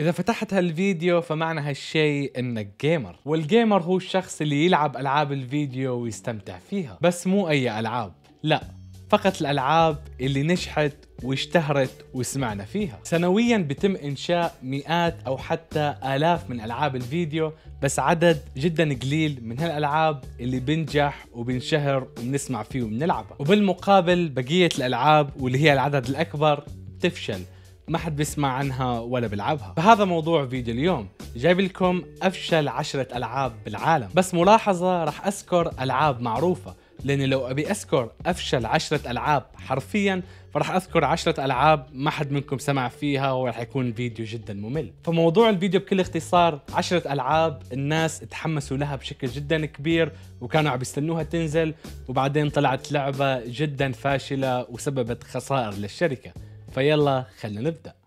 إذا فتحت هالفيديو فمعنى هالشيء إنك جيمر، والجيمر هو الشخص اللي يلعب ألعاب الفيديو ويستمتع فيها، بس مو أي ألعاب، لا، فقط الألعاب اللي نجحت واشتهرت وسمعنا فيها سنويا بتم إنشاء مئات أو حتى آلاف من ألعاب الفيديو بس عدد جدا قليل من هالألعاب اللي بنجح وبنشهر وبنسمع فيه وبنلعبها وبالمقابل بقية الألعاب واللي هي العدد الأكبر بتفشل ما حد بيسمع عنها ولا بيلعبها فهذا موضوع فيديو اليوم جايب لكم أفشل عشرة ألعاب بالعالم بس ملاحظة رح أذكر ألعاب معروفة لأني لو أبي أذكر أفشل عشرة ألعاب حرفيا فرح أذكر عشرة ألعاب ما حد منكم سمع فيها ورح يكون الفيديو جدا ممل فموضوع الفيديو بكل اختصار عشرة ألعاب الناس تحمسوا لها بشكل جدا كبير وكانوا عم يستنوها تنزل وبعدين طلعت لعبة جدا فاشلة وسببت خسائر للشركة فيلا خلينا نبدا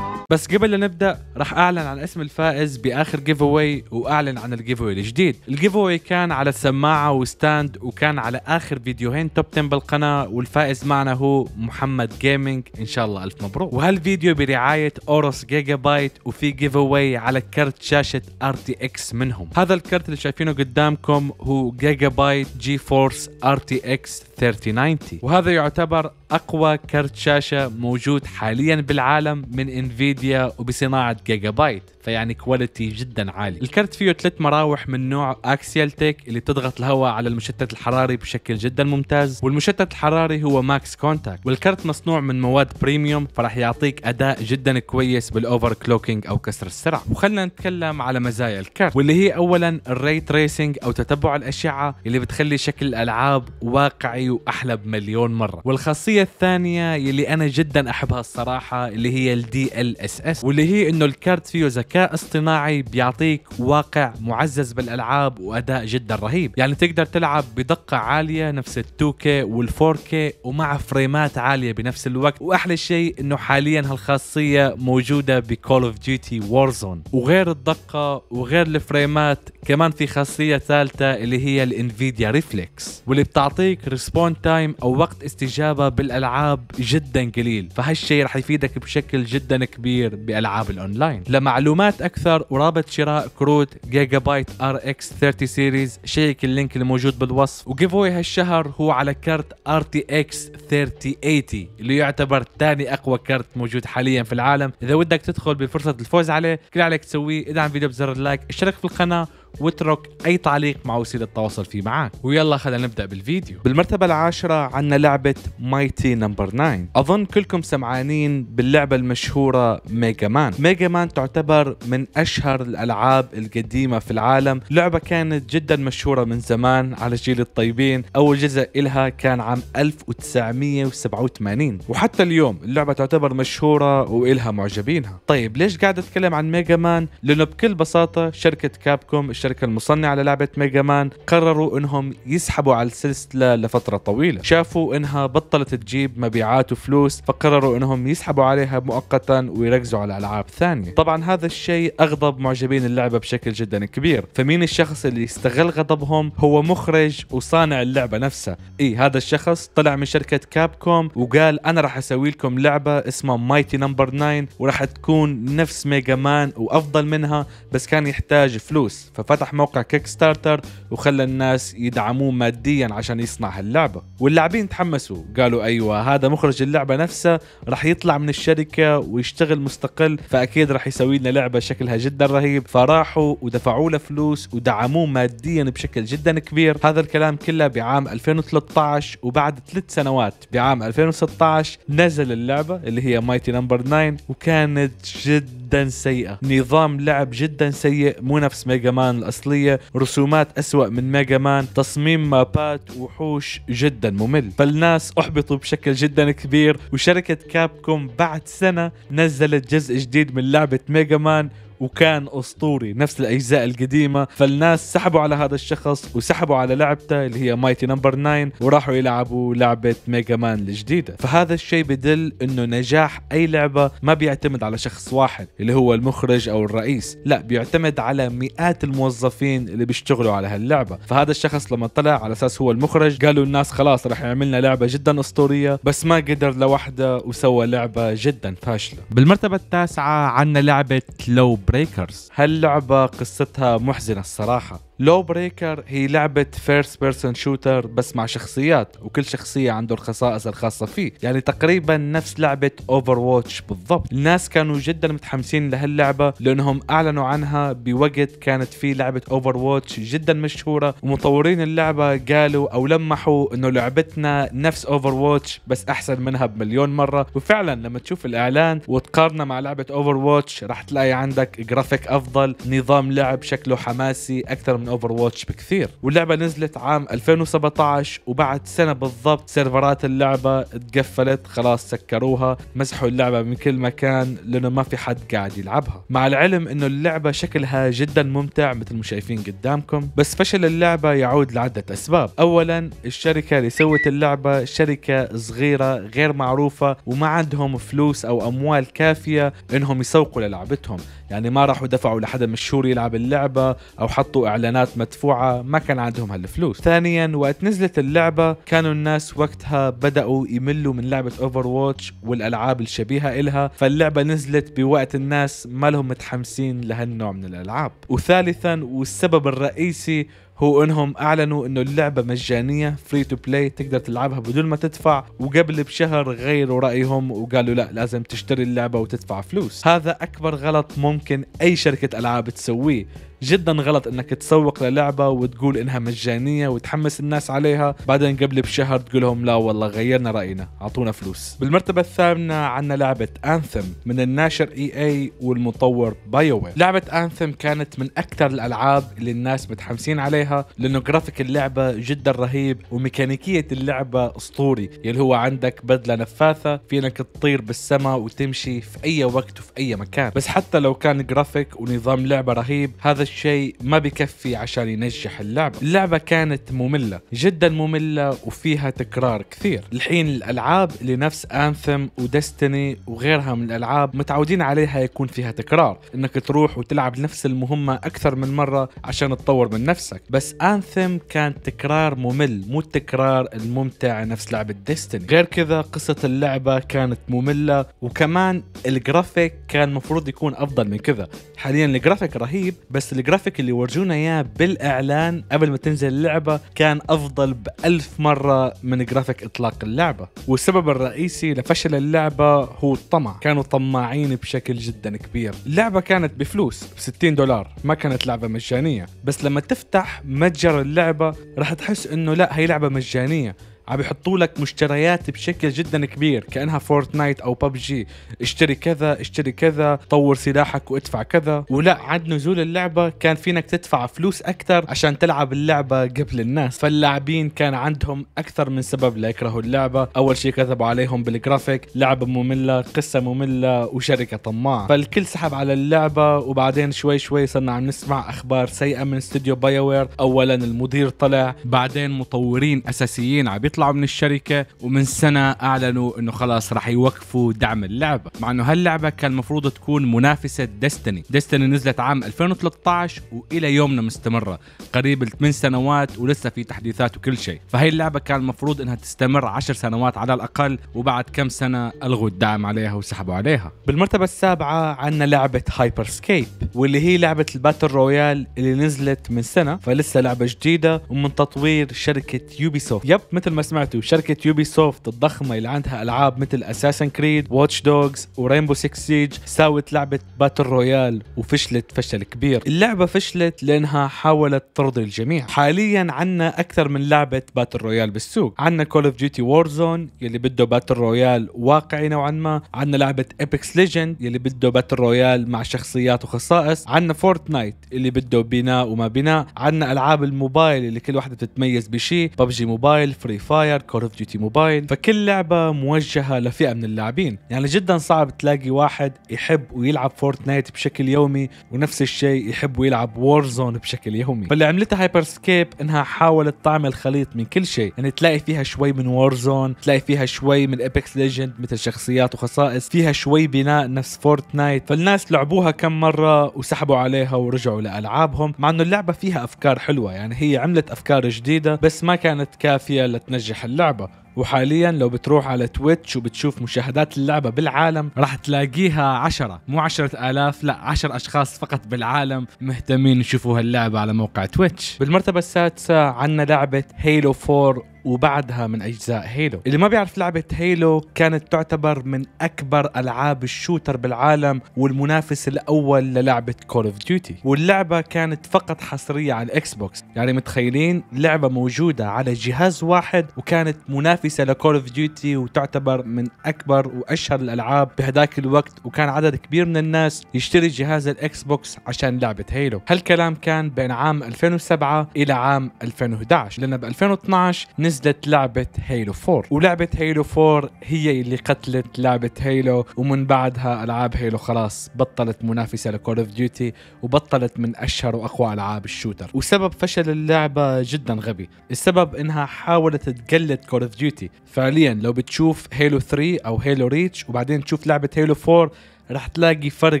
بس قبل لا نبدا رح اعلن عن اسم الفائز باخر جيف اوي واعلن عن الجيف اوي الجديد الجيف اوي كان على سماعه وستاند وكان على اخر فيديوهين توب 10 بالقناه والفائز معنا هو محمد جيمنج ان شاء الله الف مبروك وهالفيديو برعايه اورس جيجا بايت وفي جيف اوي على كرت شاشه ار تي اكس منهم هذا الكرت اللي شايفينه قدامكم هو جيجا بايت جي فورس ار تي اكس 3090 وهذا يعتبر اقوى كرت شاشه موجود حاليا بالعالم من انفيديا وبصناعه جيجا بايت فيعني كواليتي جدا عالي الكرت فيه ثلاث مراوح من نوع اكسيال تيك اللي تضغط الهواء على المشتت الحراري بشكل جدا ممتاز والمشتت الحراري هو ماكس كونتاكت والكرت مصنوع من مواد بريميوم فراح يعطيك اداء جدا كويس بالاوفر كلوكينج او كسر السرعه وخلنا نتكلم على مزايا الكرت واللي هي اولا الري تريسنج او تتبع الاشعه اللي بتخلي شكل الالعاب واقعي واحلى بمليون مره والخاصيه النظريه الثانيه يلي انا جدا احبها الصراحه اللي هي الدي ال اس اس واللي هي انه الكارت فيه ذكاء اصطناعي بيعطيك واقع معزز بالالعاب واداء جدا رهيب يعني تقدر تلعب بدقه عاليه نفس ال 2K وال 4K ومع فريمات عاليه بنفس الوقت واحلى شيء انه حاليا هالخاصيه موجوده بكول اوف ديوتي وارزون وغير الدقه وغير الفريمات كمان في خاصيه ثالثه اللي هي الانفيديا ريفلكس واللي بتعطيك ريسبون تايم او وقت استجابه بال بالالعاب جدا قليل فهالشيء رح يفيدك بشكل جدا كبير بالعاب الاونلاين لمعلومات اكثر ورابط شراء كروت جيجا بايت ار اكس 30 سيريز شيك اللينك الموجود بالوصف واي هالشهر هو على كرت ار تي اكس 3080 اللي يعتبر ثاني اقوى كرت موجود حاليا في العالم اذا ودك تدخل بفرصه الفوز عليه كل عليك تسويه ادعم فيديو بزر اللايك اشترك في القناه واترك أي تعليق مع وسيلة التواصل فيه معك ويلا خلينا نبدأ بالفيديو بالمرتبة العاشرة عندنا لعبة مايتي نمبر 9 أظن كلكم سمعانين باللعبة المشهورة ميجا مان ميجا مان تعتبر من أشهر الألعاب القديمة في العالم لعبة كانت جدا مشهورة من زمان على جيل الطيبين أول جزء إلها كان عام 1987 وحتى اليوم اللعبة تعتبر مشهورة وإلها معجبينها طيب ليش قاعد أتكلم عن ميجا مان؟ لأنه بكل بساطة شركة كابكوم الشركة المصنعة للعبة ميجا مان قرروا انهم يسحبوا على السلسلة لفترة طويلة شافوا انها بطلت تجيب مبيعات وفلوس فقرروا انهم يسحبوا عليها مؤقتا ويركزوا على العاب ثانية طبعا هذا الشيء اغضب معجبين اللعبة بشكل جدا كبير فمين الشخص اللي استغل غضبهم هو مخرج وصانع اللعبة نفسها اي هذا الشخص طلع من شركة كابكوم وقال انا راح اسوي لكم لعبة اسمها مايتي نمبر 9 وراح تكون نفس ميجا مان وافضل منها بس كان يحتاج فلوس ففتح فتح موقع كيك ستارتر وخلى الناس يدعموه ماديا عشان يصنع هاللعبة واللاعبين تحمسوا قالوا أيوة هذا مخرج اللعبة نفسه رح يطلع من الشركة ويشتغل مستقل فأكيد رح يسوي لنا لعبة شكلها جدا رهيب فراحوا ودفعوا له فلوس ودعموه ماديا بشكل جدا كبير هذا الكلام كله بعام 2013 وبعد ثلاث سنوات بعام 2016 نزل اللعبة اللي هي مايتي نمبر 9 وكانت جدا جدا سيئه نظام لعب جدا سيء مو نفس ميجا مان الاصليه رسومات اسوا من ميجا مان تصميم مابات وحوش جدا ممل فالناس احبطوا بشكل جدا كبير وشركه كابكوم بعد سنه نزلت جزء جديد من لعبه ميجا مان وكان اسطوري نفس الاجزاء القديمه فالناس سحبوا على هذا الشخص وسحبوا على لعبته اللي هي مايتي نمبر 9 وراحوا يلعبوا لعبه ميجا مان الجديده فهذا الشيء بدل انه نجاح اي لعبه ما بيعتمد على شخص واحد اللي هو المخرج او الرئيس لا بيعتمد على مئات الموظفين اللي بيشتغلوا على هاللعبه فهذا الشخص لما طلع على اساس هو المخرج قالوا الناس خلاص رح يعملنا لعبه جدا اسطوريه بس ما قدر لوحده وسوى لعبه جدا فاشله بالمرتبه التاسعه عندنا لعبه لوب بريكرز هاللعبة قصتها محزنة الصراحة لو بريكر هي لعبة فيرست بيرسون شوتر بس مع شخصيات وكل شخصية عنده الخصائص الخاصة فيه يعني تقريبا نفس لعبة اوفر واتش بالضبط الناس كانوا جدا متحمسين لهاللعبة لانهم اعلنوا عنها بوقت كانت في لعبة اوفر واتش جدا مشهورة ومطورين اللعبة قالوا او لمحوا انه لعبتنا نفس اوفر واتش بس احسن منها بمليون مرة وفعلا لما تشوف الاعلان وتقارنه مع لعبة اوفر واتش راح تلاقي عندك جرافيك افضل نظام لعب شكله حماسي اكثر من اوفر واتش بكثير واللعبه نزلت عام 2017 وبعد سنه بالضبط سيرفرات اللعبه تقفلت خلاص سكروها مسحوا اللعبه من كل مكان لانه ما في حد قاعد يلعبها مع العلم انه اللعبه شكلها جدا ممتع مثل ما شايفين قدامكم بس فشل اللعبه يعود لعده اسباب اولا الشركه اللي سوت اللعبه شركه صغيره غير معروفه وما عندهم فلوس او اموال كافيه انهم يسوقوا للعبتهم يعني ما راحوا دفعوا لحدا مشهور يلعب اللعبه او حطوا اعلانات اعلانات مدفوعه ما كان عندهم هالفلوس ثانيا وقت نزلت اللعبه كانوا الناس وقتها بداوا يملوا من لعبه اوفر واتش والالعاب الشبيهه إلها فاللعبه نزلت بوقت الناس ما لهم متحمسين لهالنوع من الالعاب وثالثا والسبب الرئيسي هو انهم اعلنوا انه اللعبه مجانيه فري تو بلاي تقدر تلعبها بدون ما تدفع وقبل بشهر غيروا رايهم وقالوا لا لازم تشتري اللعبه وتدفع فلوس هذا اكبر غلط ممكن اي شركه العاب تسويه جدا غلط انك تسوق للعبه وتقول انها مجانيه وتحمس الناس عليها بعدين قبل بشهر تقول لهم لا والله غيرنا راينا اعطونا فلوس بالمرتبه الثامنه عندنا لعبه انثم من الناشر اي اي والمطور بايو لعبه انثم كانت من اكثر الالعاب اللي الناس متحمسين عليها لانه جرافيك اللعبه جدا رهيب وميكانيكيه اللعبه اسطوري يلي يعني هو عندك بدله نفاثه في انك تطير بالسماء وتمشي في اي وقت وفي اي مكان بس حتى لو كان جرافيك ونظام لعبه رهيب هذا الشيء ما بكفي عشان ينجح اللعبة اللعبة كانت مملة جدا مملة وفيها تكرار كثير الحين الألعاب لنفس أنثم ودستني وغيرها من الألعاب متعودين عليها يكون فيها تكرار إنك تروح وتلعب نفس المهمة أكثر من مرة عشان تطور من نفسك بس أنثم كان تكرار ممل مو التكرار الممتع نفس لعبة ديستني غير كذا قصة اللعبة كانت مملة وكمان الجرافيك كان مفروض يكون أفضل من كذا حاليا الجرافيك رهيب بس الجرافيك اللي ورجونا اياه بالاعلان قبل ما تنزل اللعبه كان افضل بألف مره من جرافيك اطلاق اللعبه والسبب الرئيسي لفشل اللعبه هو الطمع كانوا طماعين بشكل جدا كبير اللعبه كانت بفلوس ب 60 دولار ما كانت لعبه مجانيه بس لما تفتح متجر اللعبه راح تحس انه لا هي لعبه مجانيه عم بيحطوا لك مشتريات بشكل جدا كبير كانها فورتنايت او ببجي اشتري كذا اشتري كذا طور سلاحك وادفع كذا ولا عند نزول اللعبه كان فينك تدفع فلوس اكثر عشان تلعب اللعبه قبل الناس فاللاعبين كان عندهم اكثر من سبب ليكرهوا اللعبه اول شيء كذبوا عليهم بالجرافيك لعبه ممله قصه ممله وشركه طماعه فالكل سحب على اللعبه وبعدين شوي شوي صرنا عم نسمع اخبار سيئه من استوديو بايوير اولا المدير طلع بعدين مطورين اساسيين عم يطلعوا من الشركه ومن سنه اعلنوا انه خلاص راح يوقفوا دعم اللعبه مع انه هاللعبه كان المفروض تكون منافسه ديستني ديستني نزلت عام 2013 والى يومنا مستمره قريب 8 سنوات ولسه في تحديثات وكل شيء فهي اللعبه كان المفروض انها تستمر 10 سنوات على الاقل وبعد كم سنه الغوا الدعم عليها وسحبوا عليها بالمرتبه السابعه عندنا لعبه هايبر سكيب واللي هي لعبه الباتل رويال اللي نزلت من سنه فلسه لعبه جديده ومن تطوير شركه يوبيسوفت يب مثل ما سمعتوا شركة يوبي سوفت الضخمة اللي عندها ألعاب مثل أساسن كريد واتش دوغز ورينبو سيكس سيج ساوت لعبة باتل رويال وفشلت فشل كبير اللعبة فشلت لأنها حاولت ترضي الجميع حاليا عنا أكثر من لعبة باتل رويال بالسوق عنا كول اوف ديوتي زون يلي بده باتل رويال واقعي نوعا ما عنا لعبة ايبكس ليجند يلي بده باتل رويال مع شخصيات وخصائص عنا فورتنايت اللي بده بناء وما بناء عنا ألعاب الموبايل اللي كل واحدة بتتميز بشي ببجي موبايل فري فاير فاير كول اوف ديوتي موبايل فكل لعبه موجهه لفئه من اللاعبين يعني جدا صعب تلاقي واحد يحب ويلعب فورتنايت بشكل يومي ونفس الشيء يحب ويلعب وورزون بشكل يومي فاللي عملتها هايبر سكيب انها حاولت تعمل خليط من كل شيء يعني تلاقي فيها شوي من وورزون تلاقي فيها شوي من ابيكس ليجند مثل شخصيات وخصائص فيها شوي بناء نفس فورتنايت فالناس لعبوها كم مره وسحبوا عليها ورجعوا لالعابهم مع انه اللعبه فيها افكار حلوه يعني هي عملت افكار جديده بس ما كانت كافيه لتنجح ينجح اللعبه وحاليا لو بتروح على تويتش وبتشوف مشاهدات اللعبة بالعالم راح تلاقيها عشرة مو عشرة آلاف لا عشر أشخاص فقط بالعالم مهتمين يشوفوا هاللعبة على موقع تويتش بالمرتبة السادسة عنا لعبة هيلو 4 وبعدها من اجزاء هيلو اللي ما بيعرف لعبه هيلو كانت تعتبر من اكبر العاب الشوتر بالعالم والمنافس الاول للعبه كول اوف ديوتي واللعبه كانت فقط حصريه على الاكس بوكس يعني متخيلين لعبه موجوده على جهاز واحد وكانت منافسه منافسه لكول اوف ديوتي وتعتبر من اكبر واشهر الالعاب بهداك الوقت وكان عدد كبير من الناس يشتري جهاز الاكس بوكس عشان لعبه هيلو هالكلام كان بين عام 2007 الى عام 2011 لان ب 2012 نزلت لعبه هيلو 4 ولعبه هيلو 4 هي اللي قتلت لعبه هيلو ومن بعدها العاب هيلو خلاص بطلت منافسه لكول اوف ديوتي وبطلت من اشهر واقوى العاب الشوتر وسبب فشل اللعبه جدا غبي السبب انها حاولت تقلد كول اوف ديوتي كوميونتي فعليا لو بتشوف هيلو 3 او هيلو ريتش وبعدين تشوف لعبه هيلو 4 رح تلاقي فرق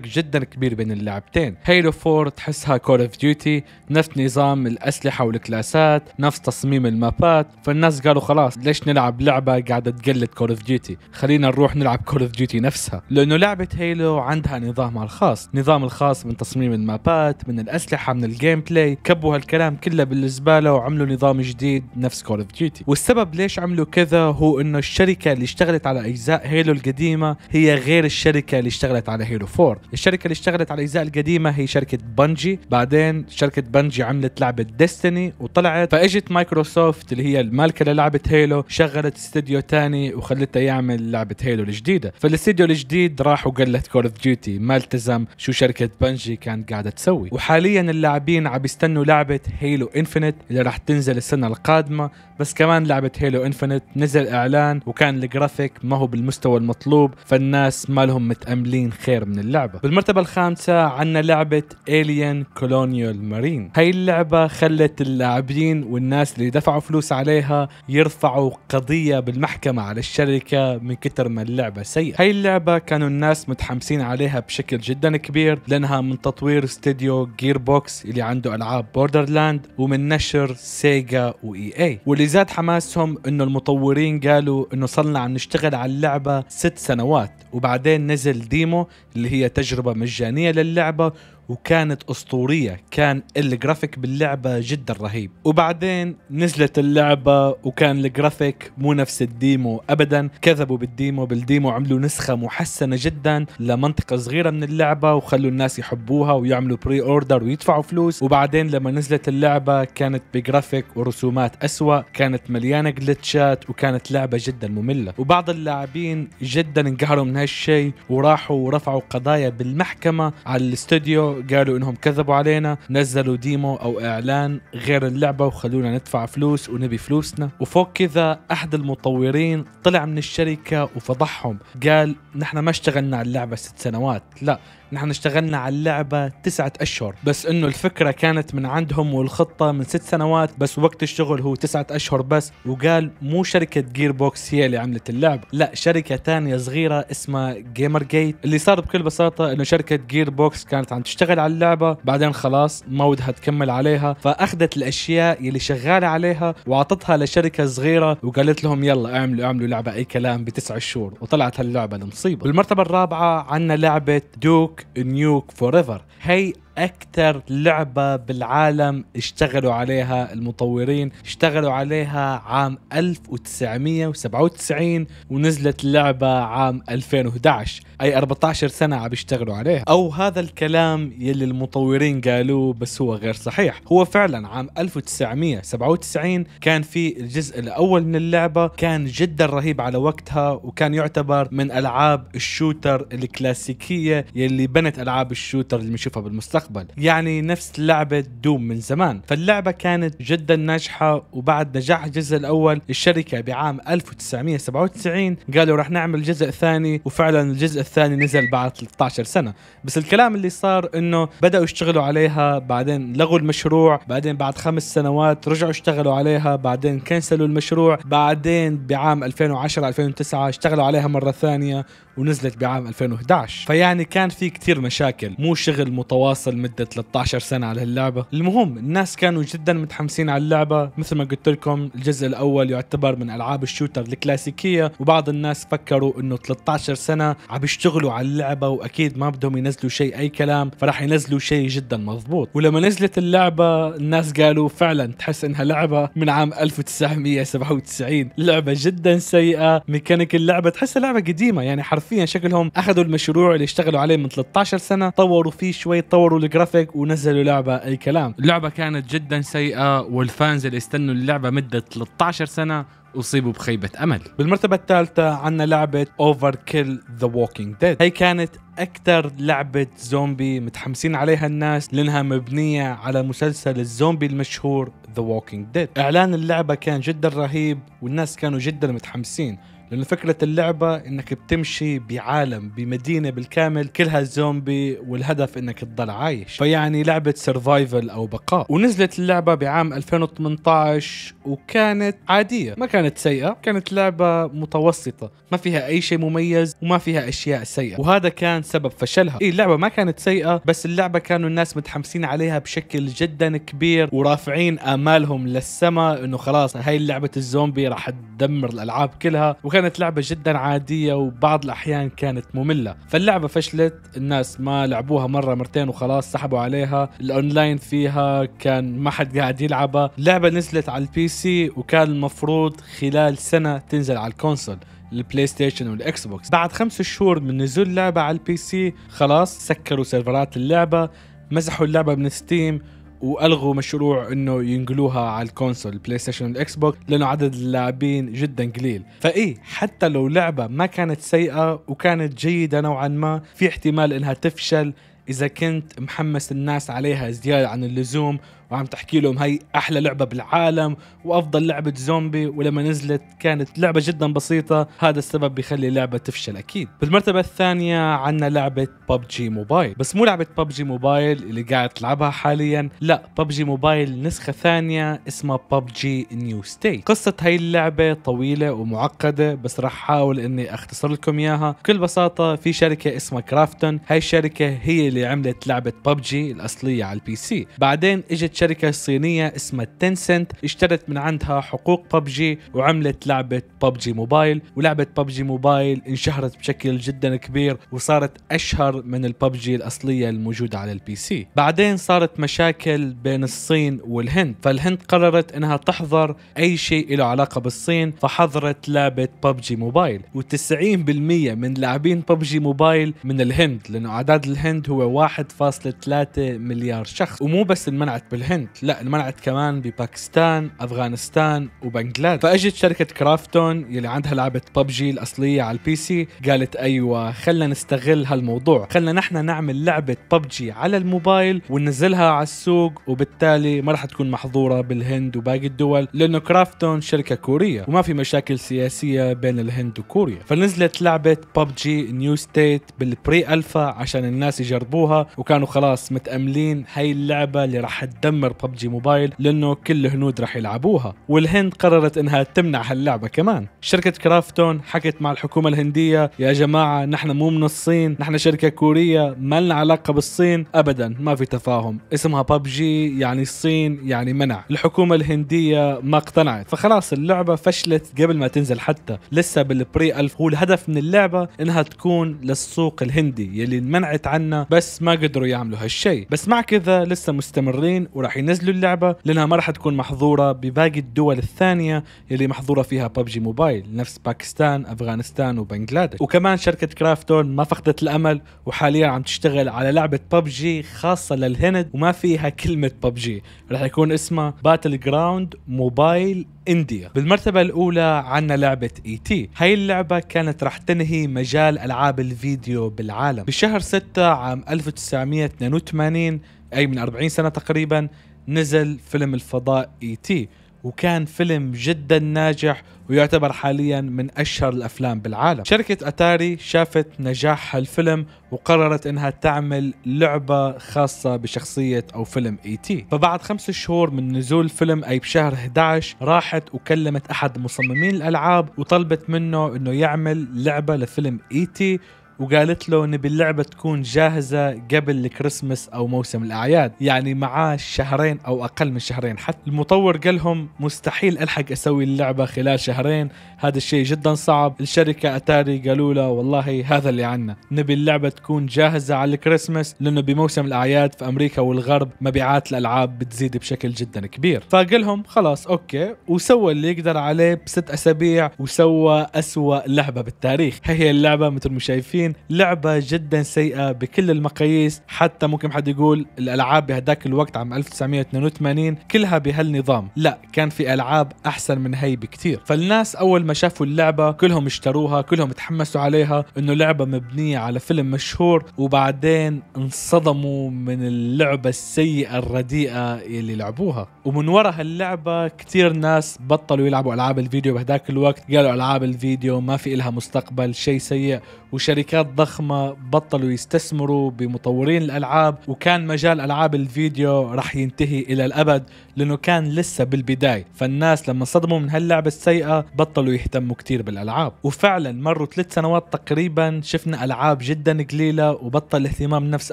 جدا كبير بين اللعبتين هيلو 4 تحسها كول اوف ديوتي نفس نظام الاسلحه والكلاسات نفس تصميم المابات فالناس قالوا خلاص ليش نلعب لعبه قاعده تقلد كول اوف ديوتي خلينا نروح نلعب كول اوف ديوتي نفسها لانه لعبه هيلو عندها نظامها الخاص نظام الخاص من تصميم المابات من الاسلحه من الجيم بلاي كبوا هالكلام كله بالزباله وعملوا نظام جديد نفس كول اوف ديوتي والسبب ليش عملوا كذا هو انه الشركه اللي اشتغلت على اجزاء هيلو القديمه هي غير الشركه اللي اشتغلت اشتغلت على هيلو 4 الشركه اللي اشتغلت على الاجزاء القديمه هي شركه بنجي بعدين شركه بنجي عملت لعبه ديستني وطلعت فاجت مايكروسوفت اللي هي المالكه للعبه هيلو شغلت استديو تاني وخلتها يعمل لعبه هيلو الجديده فالاستديو الجديد راح وقلت له كول اوف ديوتي ما التزم شو شركه بنجي كانت قاعده تسوي وحاليا اللاعبين عم يستنوا لعبه هيلو انفينيت اللي راح تنزل السنه القادمه بس كمان لعبه هيلو انفينيت نزل اعلان وكان الجرافيك ما هو بالمستوى المطلوب فالناس ما لهم متاملين متطلعين خير من اللعبة بالمرتبة الخامسة عندنا لعبة Alien Colonial Marine هاي اللعبة خلت اللاعبين والناس اللي دفعوا فلوس عليها يرفعوا قضية بالمحكمة على الشركة من كتر ما اللعبة سيئة هاي اللعبة كانوا الناس متحمسين عليها بشكل جدا كبير لأنها من تطوير استديو جير بوكس اللي عنده ألعاب بوردرلاند ومن نشر سيجا وإي اي واللي زاد حماسهم انه المطورين قالوا انه صرنا عم نشتغل على اللعبة ست سنوات وبعدين نزل ديمو ديمو اللي هي تجربه مجانيه للعبه وكانت اسطوريه كان الجرافيك باللعبه جدا رهيب وبعدين نزلت اللعبه وكان الجرافيك مو نفس الديمو ابدا كذبوا بالديمو بالديمو عملوا نسخه محسنه جدا لمنطقه صغيره من اللعبه وخلوا الناس يحبوها ويعملوا بري اوردر ويدفعوا فلوس وبعدين لما نزلت اللعبه كانت بجرافيك ورسومات اسوا كانت مليانه جلتشات وكانت لعبه جدا ممله وبعض اللاعبين جدا انقهروا من هالشيء وراحوا ورفعوا قضايا بالمحكمه على الاستوديو قالوا انهم كذبوا علينا نزلوا ديمو او اعلان غير اللعبه وخلونا ندفع فلوس ونبي فلوسنا وفوق كذا احد المطورين طلع من الشركه وفضحهم قال نحن ما اشتغلنا على اللعبه ست سنوات لا نحن اشتغلنا على اللعبة تسعة أشهر بس إنه الفكرة كانت من عندهم والخطة من ست سنوات بس وقت الشغل هو تسعة أشهر بس وقال مو شركة جير بوكس هي اللي عملت اللعبة لا شركة تانية صغيرة اسمها جيمر جيت اللي صار بكل بساطة إنه شركة جير بوكس كانت عم تشتغل على اللعبة بعدين خلاص ما ودها تكمل عليها فأخذت الأشياء اللي شغالة عليها وعطتها لشركة صغيرة وقالت لهم يلا اعملوا اعملوا لعبة أي كلام بتسع شهور وطلعت هاللعبة المصيبة بالمرتبة الرابعة عندنا لعبة دوك New York Forever. Hey, اكثر لعبه بالعالم اشتغلوا عليها المطورين اشتغلوا عليها عام 1997 ونزلت اللعبه عام 2011 اي 14 سنه عم يشتغلوا عليها او هذا الكلام يلي المطورين قالوه بس هو غير صحيح هو فعلا عام 1997 كان في الجزء الاول من اللعبه كان جدا رهيب على وقتها وكان يعتبر من العاب الشوتر الكلاسيكيه يلي بنت العاب الشوتر اللي بنشوفها بالمستقبل المستقبل يعني نفس لعبة دوم من زمان فاللعبة كانت جدا ناجحة وبعد نجاح الجزء الأول الشركة بعام 1997 قالوا رح نعمل جزء ثاني وفعلا الجزء الثاني نزل بعد 13 سنة بس الكلام اللي صار انه بدأوا يشتغلوا عليها بعدين لغوا المشروع بعدين بعد خمس سنوات رجعوا اشتغلوا عليها بعدين كنسلوا المشروع بعدين بعام 2010 2009 اشتغلوا عليها مرة ثانية ونزلت بعام 2011 فيعني كان في كتير مشاكل مو شغل متواصل لمده 13 سنه على اللعبه المهم الناس كانوا جدا متحمسين على اللعبه مثل ما قلت لكم الجزء الاول يعتبر من العاب الشوتر الكلاسيكيه وبعض الناس فكروا انه 13 سنه عم يشتغلوا على اللعبه واكيد ما بدهم ينزلوا شيء اي كلام فراح ينزلوا شيء جدا مضبوط ولما نزلت اللعبه الناس قالوا فعلا تحس انها لعبه من عام 1997 لعبه جدا سيئه ميكانيك اللعبه تحسها لعبه قديمه يعني حرفيا شكلهم اخذوا المشروع اللي اشتغلوا عليه من 13 سنه طوروا فيه شوي طوروا الجرافيك ونزلوا لعبه اي كلام اللعبه كانت جدا سيئه والفانز اللي استنوا اللعبه مده 13 سنه اصيبوا بخيبه امل بالمرتبه الثالثه عندنا لعبه اوفر كيل ذا ووكينج ديد هي كانت اكثر لعبه زومبي متحمسين عليها الناس لانها مبنيه على مسلسل الزومبي المشهور ذا ووكينج ديد اعلان اللعبه كان جدا رهيب والناس كانوا جدا متحمسين لأنه فكرة اللعبة إنك بتمشي بعالم بمدينة بالكامل كلها زومبي والهدف إنك تضل عايش فيعني لعبة سرفايفل أو بقاء ونزلت اللعبة بعام 2018 وكانت عادية ما كانت سيئة كانت لعبة متوسطة ما فيها أي شيء مميز وما فيها أشياء سيئة وهذا كان سبب فشلها إيه اللعبة ما كانت سيئة بس اللعبة كانوا الناس متحمسين عليها بشكل جدا كبير ورافعين آمالهم للسماء إنه خلاص هاي لعبة الزومبي راح تدمر الألعاب كلها وكان وكانت لعبة جدا عادية وبعض الأحيان كانت مملة فاللعبة فشلت الناس ما لعبوها مرة مرتين وخلاص سحبوا عليها الأونلاين فيها كان ما حد قاعد يلعبها اللعبة نزلت على البي سي وكان المفروض خلال سنة تنزل على الكونسول البلاي ستيشن والاكس بوكس بعد خمس شهور من نزول اللعبة على البي سي خلاص سكروا سيرفرات اللعبة مسحوا اللعبة من ستيم والغوا مشروع انه ينقلوها على الكونسول بلاي ستيشن والاكس بوكس لانه عدد اللاعبين جدا قليل فايه حتى لو لعبه ما كانت سيئه وكانت جيده نوعا ما في احتمال انها تفشل اذا كنت محمس الناس عليها زياده عن اللزوم وعم تحكي لهم هي احلى لعبه بالعالم وافضل لعبه زومبي ولما نزلت كانت لعبه جدا بسيطه هذا السبب بيخلي اللعبه تفشل اكيد بالمرتبه الثانيه عندنا لعبه ببجي موبايل بس مو لعبه ببجي موبايل اللي قاعد تلعبها حاليا لا ببجي موبايل نسخه ثانيه اسمها ببجي نيو ستيت قصه هي اللعبه طويله ومعقده بس راح احاول اني اختصر لكم اياها بكل بساطه في شركه اسمها كرافتون هاي الشركه هي اللي عملت لعبه ببجي الاصليه على البي سي بعدين اجت شركة صينية اسمها تنسنت اشترت من عندها حقوق ببجي وعملت لعبة ببجي موبايل ولعبة ببجي موبايل انشهرت بشكل جدا كبير وصارت أشهر من الببجي الأصلية الموجودة على البي سي بعدين صارت مشاكل بين الصين والهند فالهند قررت انها تحظر اي شيء له علاقة بالصين فحظرت لعبة ببجي موبايل و90% من لاعبين ببجي موبايل من الهند لأنه أعداد الهند هو 1.3 مليار شخص ومو بس انمنعت بالهند الهند لا منعت كمان بباكستان افغانستان وبنغلاد فاجت شركه كرافتون يلي عندها لعبه ببجي الاصليه على البي سي قالت ايوه خلينا نستغل هالموضوع خلينا نحن نعمل لعبه ببجي على الموبايل وننزلها على السوق وبالتالي ما راح تكون محظوره بالهند وباقي الدول لانه كرافتون شركه كوريه وما في مشاكل سياسيه بين الهند وكوريا فنزلت لعبه ببجي نيو ستيت بالبري الفا عشان الناس يجربوها وكانوا خلاص متاملين هاي اللعبه اللي راح تدمر تدمر ببجي موبايل لانه كل الهنود راح يلعبوها والهند قررت انها تمنع هاللعبه كمان شركه كرافتون حكت مع الحكومه الهنديه يا جماعه نحن مو من الصين نحن شركه كوريه ما لنا علاقه بالصين ابدا ما في تفاهم اسمها ببجي يعني الصين يعني منع الحكومه الهنديه ما اقتنعت فخلاص اللعبه فشلت قبل ما تنزل حتى لسه بالبري ألف هو الهدف من اللعبه انها تكون للسوق الهندي يلي منعت عنا بس ما قدروا يعملوا هالشيء بس مع كذا لسه مستمرين ورا وراح ينزلوا اللعبه لانها ما راح تكون محظوره بباقي الدول الثانيه اللي محظوره فيها ببجي موبايل نفس باكستان افغانستان وبنغلاديش وكمان شركه كرافتون ما فقدت الامل وحاليا عم تشتغل على لعبه ببجي خاصه للهند وما فيها كلمه ببجي راح يكون اسمها باتل جراوند موبايل انديا بالمرتبه الاولى عندنا لعبه اي e تي هاي اللعبه كانت رح تنهي مجال العاب الفيديو بالعالم بشهر 6 عام 1982 اي من 40 سنه تقريبا نزل فيلم الفضاء اي e تي وكان فيلم جدا ناجح ويعتبر حاليا من اشهر الافلام بالعالم. شركه اتاري شافت نجاح هالفيلم وقررت انها تعمل لعبه خاصه بشخصيه او فيلم اي e تي. فبعد خمس شهور من نزول الفيلم اي بشهر 11 راحت وكلمت احد مصممين الالعاب وطلبت منه انه يعمل لعبه لفيلم اي e تي وقالت له نبي اللعبه تكون جاهزه قبل الكريسماس او موسم الاعياد يعني معاه شهرين او اقل من شهرين حتى المطور قال لهم مستحيل الحق اسوي اللعبه خلال شهرين هذا الشيء جدا صعب الشركه اتاري قالوا له والله هذا اللي عنا نبي اللعبه تكون جاهزه على الكريسماس لانه بموسم الاعياد في امريكا والغرب مبيعات الالعاب بتزيد بشكل جدا كبير فقال لهم خلاص اوكي وسوى اللي يقدر عليه بست اسابيع وسوى اسوا لعبه بالتاريخ هي اللعبه مثل ما شايفين 2020 لعبة جدا سيئة بكل المقاييس حتى ممكن حد يقول الألعاب بهداك الوقت عام 1982 كلها بهالنظام لا كان في ألعاب أحسن من هي بكتير فالناس أول ما شافوا اللعبة كلهم اشتروها كلهم تحمسوا عليها إنه لعبة مبنية على فيلم مشهور وبعدين انصدموا من اللعبة السيئة الرديئة اللي لعبوها ومن ورا هاللعبة كتير ناس بطلوا يلعبوا ألعاب الفيديو بهداك الوقت قالوا ألعاب الفيديو ما في إلها مستقبل شيء سيء وشركات شركات ضخمه بطلوا يستثمروا بمطورين الالعاب وكان مجال العاب الفيديو رح ينتهي الى الابد لانه كان لسه بالبدايه فالناس لما صدموا من هاللعبه السيئه بطلوا يهتموا كتير بالالعاب وفعلا مروا ثلاث سنوات تقريبا شفنا العاب جدا قليله وبطل الاهتمام نفس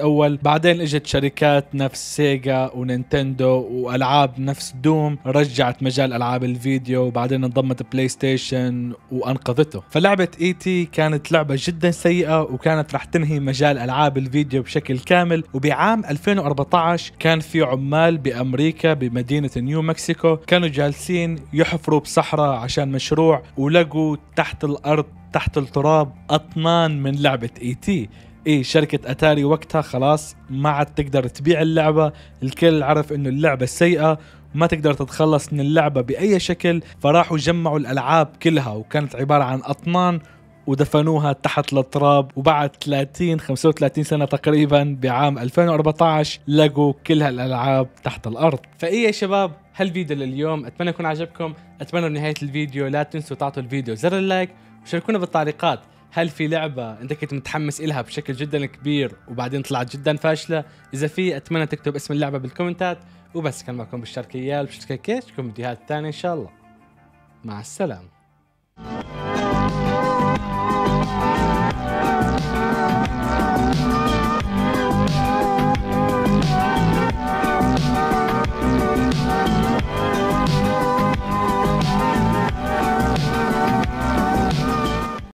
اول بعدين اجت شركات نفس سيجا ونينتندو والعاب نفس دوم رجعت مجال العاب الفيديو وبعدين انضمت بلاي ستيشن وانقذته فلعبه اي e تي كانت لعبه جدا سيئه وكانت رح تنهي مجال العاب الفيديو بشكل كامل وبعام 2014 كان في عمال بامريكا بمدينه مدينة نيو مكسيكو كانوا جالسين يحفروا بصحراء عشان مشروع ولقوا تحت الأرض تحت التراب أطنان من لعبة اي e تي اي شركة اتاري وقتها خلاص ما عاد تقدر تبيع اللعبة الكل عرف انه اللعبة سيئة ما تقدر تتخلص من اللعبة بأي شكل فراحوا جمعوا الألعاب كلها وكانت عبارة عن أطنان ودفنوها تحت التراب وبعد 30 35 سنه تقريبا بعام 2014 لقوا كل هالالعاب تحت الارض فايه يا شباب هالفيديو لليوم اتمنى يكون عجبكم اتمنى بنهايه الفيديو لا تنسوا تعطوا الفيديو زر اللايك وشاركونا بالتعليقات هل في لعبة أنت كنت متحمس إلها بشكل جدا كبير وبعدين طلعت جدا فاشلة؟ إذا في أتمنى تكتب اسم اللعبة بالكومنتات وبس كان معكم بالشركيال بشركة كيش فيديوهات ثانية إن شاء الله مع السلامة